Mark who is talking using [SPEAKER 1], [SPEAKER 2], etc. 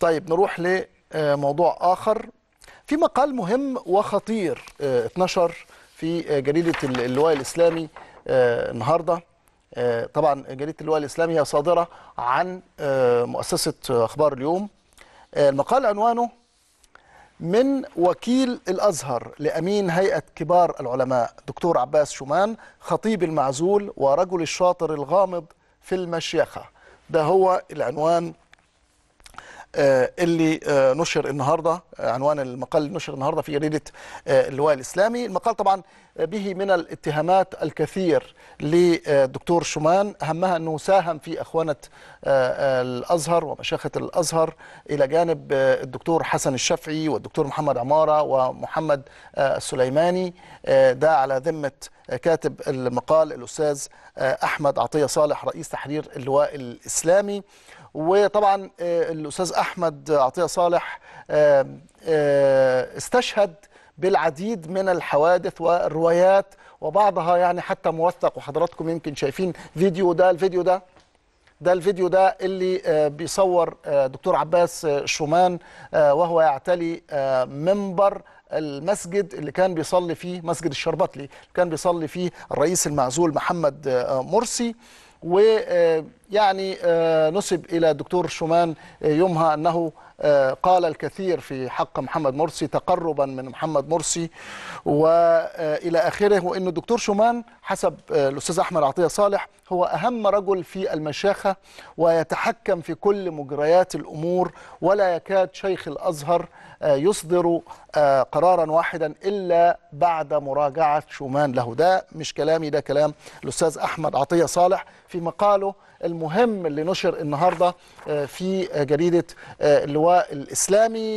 [SPEAKER 1] طيب نروح لموضوع آه، آخر في مقال مهم وخطير آه، اتنشر في آه، جريدة اللواء الإسلامي النهارده طبعا جريده اللواء الاسلامي هي صادره عن مؤسسه اخبار اليوم المقال عنوانه من وكيل الازهر لامين هيئه كبار العلماء دكتور عباس شومان خطيب المعزول ورجل الشاطر الغامض في المشيخه ده هو العنوان آه، اللي آه، نشر النهارده آه، عنوان المقال اللي نشر النهارده في جريده اللواء الاسلامي المقال طبعا به من الاتهامات الكثير للدكتور شومان اهمها انه ساهم في اخوانه الازهر ومشايخه الازهر الى جانب الدكتور حسن الشافعي والدكتور محمد عماره ومحمد السليماني ده على ذمه كاتب المقال الاستاذ احمد عطيه صالح رئيس تحرير اللواء الاسلامي وطبعا الاستاذ احمد عطيه صالح آه، استشهد بالعديد من الحوادث والروايات وبعضها يعني حتى موثق وحضراتكم يمكن شايفين فيديو ده الفيديو ده ده الفيديو ده اللي آه، بيصور آه، دكتور عباس شومان وهو يعتلي منبر المسجد اللي كان بيصلي فيه مسجد الشربطلي كان بيصلي فيه الرئيس المعزول محمد مرسي و يعني آه، نسب إلى الدكتور شومان آه، يومها أنه آه، قال الكثير في حق محمد مرسي تقربا من محمد مرسي والى اخره وان الدكتور شومان حسب الاستاذ احمد عطيه صالح هو اهم رجل في المشاخه ويتحكم في كل مجريات الامور ولا يكاد شيخ الازهر يصدر قرارا واحدا الا بعد مراجعه شومان له ده مش كلامي ده كلام الاستاذ احمد عطيه صالح في مقاله المهم اللي نشر النهارده آه، في جريده آه، اللواء الاسلامي